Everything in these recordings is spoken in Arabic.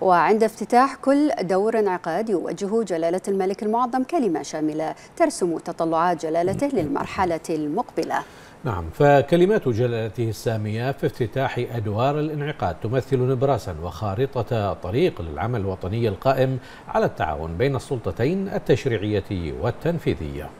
وعند افتتاح كل دور انعقاد يوجه جلالة الملك المعظم كلمة شاملة ترسم تطلعات جلالته للمرحلة المقبلة نعم فكلمات جلالته السامية في افتتاح أدوار الانعقاد تمثل نبراسا وخارطة طريق للعمل الوطني القائم على التعاون بين السلطتين التشريعية والتنفيذية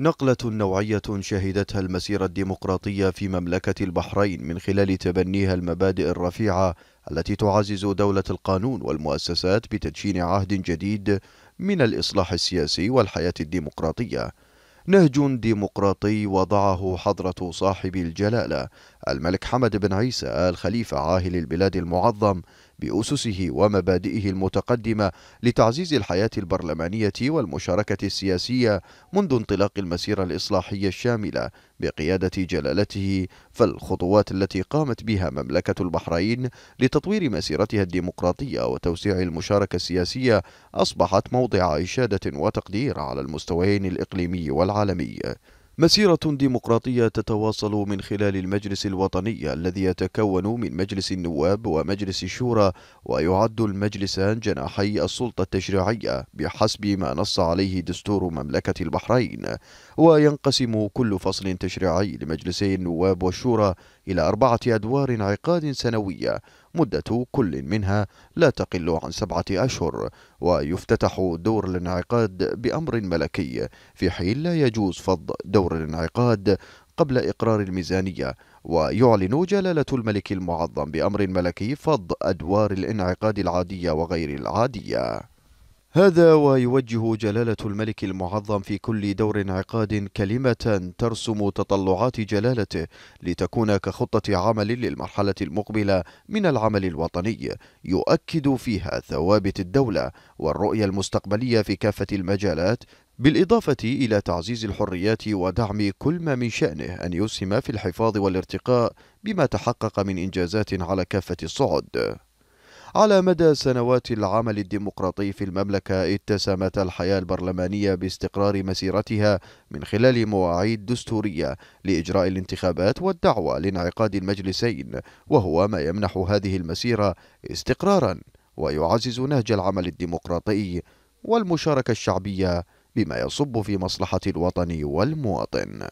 نقلة نوعية شهدتها المسيرة الديمقراطية في مملكة البحرين من خلال تبنيها المبادئ الرفيعة التي تعزز دولة القانون والمؤسسات بتدشين عهد جديد من الإصلاح السياسي والحياة الديمقراطية. نهج ديمقراطي وضعه حضرة صاحب الجلالة الملك حمد بن عيسى آل خليفة عاهل البلاد المعظم بأسسه ومبادئه المتقدمة لتعزيز الحياة البرلمانية والمشاركة السياسية منذ انطلاق المسيرة الإصلاحية الشاملة بقيادة جلالته فالخطوات التي قامت بها مملكة البحرين لتطوير مسيرتها الديمقراطية وتوسيع المشاركة السياسية أصبحت موضع إشادة وتقدير على المستويين الإقليمي والعالمي مسيرة ديمقراطية تتواصل من خلال المجلس الوطني الذي يتكون من مجلس النواب ومجلس الشورى ويعد المجلسان جناحي السلطة التشريعية بحسب ما نص عليه دستور مملكة البحرين وينقسم كل فصل تشريعي لمجلسي النواب والشورى إلى أربعة أدوار انعقاد سنوية مدة كل منها لا تقل عن سبعة أشهر ويفتتح دور الانعقاد بأمر ملكي في حين لا يجوز فض دور الانعقاد قبل إقرار الميزانية ويعلن جلالة الملك المعظم بأمر ملكي فض أدوار الانعقاد العادية وغير العادية هذا ويوجه جلالة الملك المعظم في كل دور انعقاد كلمة ترسم تطلعات جلالته لتكون كخطة عمل للمرحلة المقبلة من العمل الوطني يؤكد فيها ثوابت الدولة والرؤية المستقبلية في كافة المجالات بالإضافة إلى تعزيز الحريات ودعم كل ما من شأنه أن يسهم في الحفاظ والارتقاء بما تحقق من إنجازات على كافة الصعد على مدى سنوات العمل الديمقراطي في المملكة اتسمت الحياة البرلمانية باستقرار مسيرتها من خلال مواعيد دستورية لإجراء الانتخابات والدعوة لانعقاد المجلسين وهو ما يمنح هذه المسيرة استقرارا ويعزز نهج العمل الديمقراطي والمشاركة الشعبية بما يصب في مصلحة الوطن والمواطن